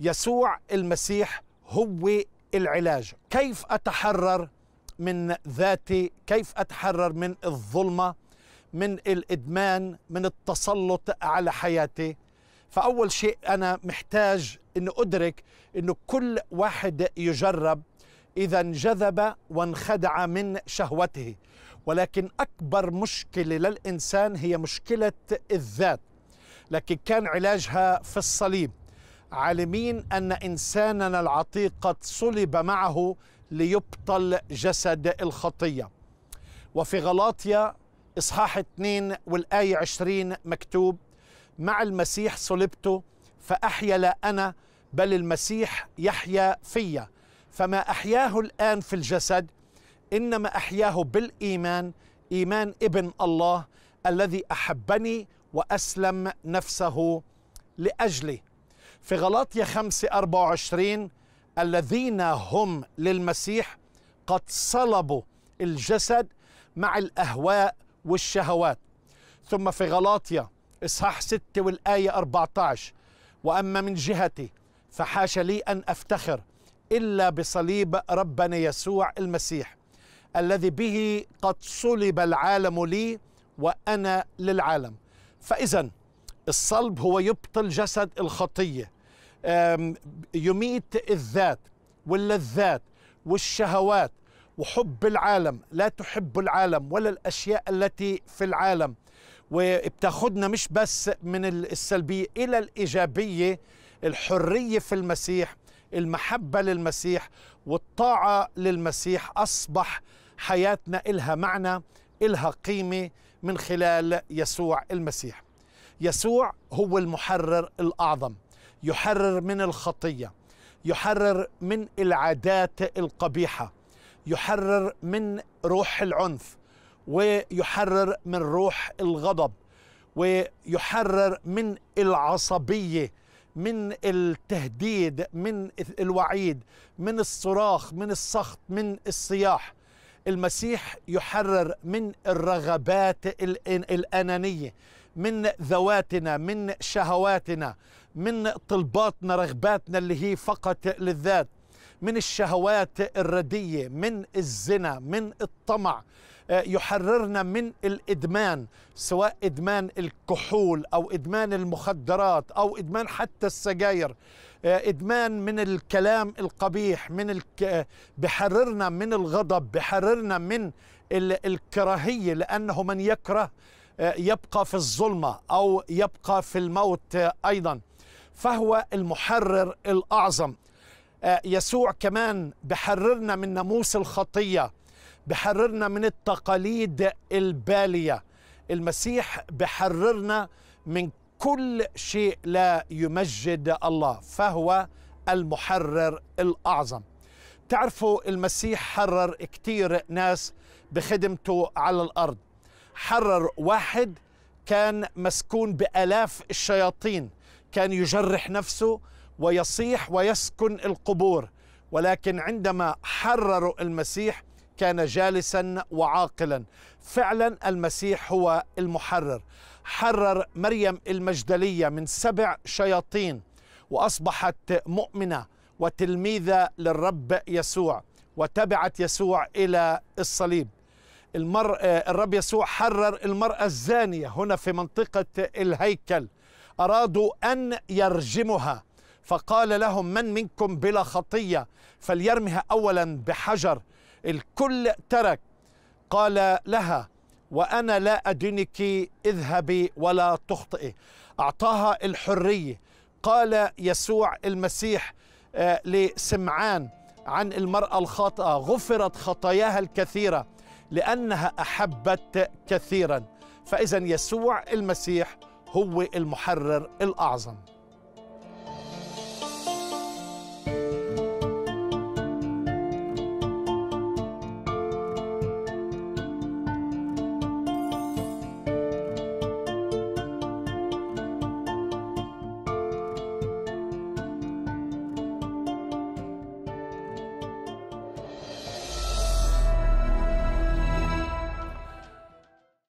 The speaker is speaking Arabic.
يسوع المسيح هو العلاج كيف أتحرر من ذاتي كيف أتحرر من الظلمة من الإدمان من التسلط على حياتي فأول شيء أنا محتاج أن أدرك أن كل واحد يجرب إذا انجذب وانخدع من شهوته ولكن أكبر مشكلة للإنسان هي مشكلة الذات لكن كان علاجها في الصليب عالمين ان انساننا العتيق قد صلب معه ليبطل جسد الخطيه. وفي غلاطيا اصحاح 2 والايه 20 مكتوب: مع المسيح صلبت فاحيا لا انا بل المسيح يحيا فيا فما احياه الان في الجسد انما احياه بالايمان ايمان ابن الله الذي احبني واسلم نفسه لاجلي في غلاطيا 5 24 الذين هم للمسيح قد صلبوا الجسد مع الأهواء والشهوات ثم في غلاطيا إصحاح 6 والآية 14 وأما من جهتي فحاش لي أن أفتخر إلا بصليب ربنا يسوع المسيح الذي به قد صلب العالم لي وأنا للعالم فإذا الصلب هو يبطل جسد الخطية يميت الذات واللذات والشهوات وحب العالم لا تحب العالم ولا الأشياء التي في العالم وبتاخدنا مش بس من السلبية إلى الإيجابية الحرية في المسيح المحبة للمسيح والطاعة للمسيح أصبح حياتنا إلها معنى إلها قيمة من خلال يسوع المسيح يسوع هو المحرر الأعظم يحرر من الخطيه يحرر من العادات القبيحه يحرر من روح العنف ويحرر من روح الغضب ويحرر من العصبيه من التهديد من الوعيد من الصراخ من السخط من الصياح المسيح يحرر من الرغبات الانانيه من ذواتنا من شهواتنا من طلباتنا رغباتنا اللي هي فقط للذات من الشهوات الردية من الزنا من الطمع آه، يحررنا من الإدمان سواء إدمان الكحول أو إدمان المخدرات أو إدمان حتى السجاير آه، إدمان من الكلام القبيح من الك... آه، بحررنا من الغضب بحررنا من الكراهية لأنه من يكره يبقى في الظلمة أو يبقى في الموت أيضاً فهو المحرر الأعظم آه، يسوع كمان بحررنا من ناموس الخطية بحررنا من التقاليد البالية المسيح بحررنا من كل شيء لا يمجد الله فهو المحرر الأعظم تعرفوا المسيح حرر كتير ناس بخدمته على الأرض حرر واحد كان مسكون بألاف الشياطين كان يجرح نفسه ويصيح ويسكن القبور ولكن عندما حرروا المسيح كان جالسا وعاقلا فعلا المسيح هو المحرر حرر مريم المجدليه من سبع شياطين واصبحت مؤمنه وتلميذه للرب يسوع وتبعت يسوع الى الصليب المر... الرب يسوع حرر المراه الزانيه هنا في منطقه الهيكل أرادوا أن يرجمها فقال لهم من منكم بلا خطية فليرمها أولا بحجر الكل ترك قال لها وأنا لا أدنك اذهبي ولا تخطئي أعطاها الحرية قال يسوع المسيح آه، لسمعان عن المرأة الخاطئة غفرت خطاياها الكثيرة لأنها أحبت كثيرا فإذا يسوع المسيح هو المحرر الأعظم